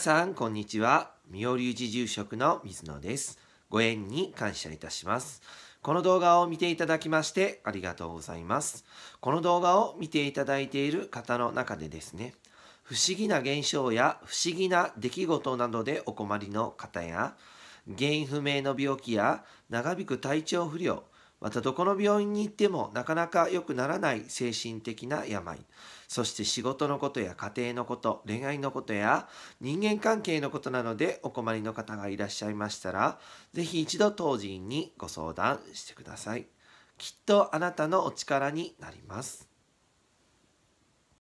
さん、こんにちは。妙立寺住職の水野です。ご縁に感謝いたします。この動画を見ていただきましてありがとうございます。この動画を見ていただいている方の中でですね、不思議な現象や不思議な出来事などでお困りの方や、原因不明の病気や長引く体調不良、またどこの病院に行ってもなかなか良くならない精神的な病そして仕事のことや家庭のこと恋愛のことや人間関係のことなのでお困りの方がいらっしゃいましたら是非一度当人にご相談してくださいきっとあなたのお力になります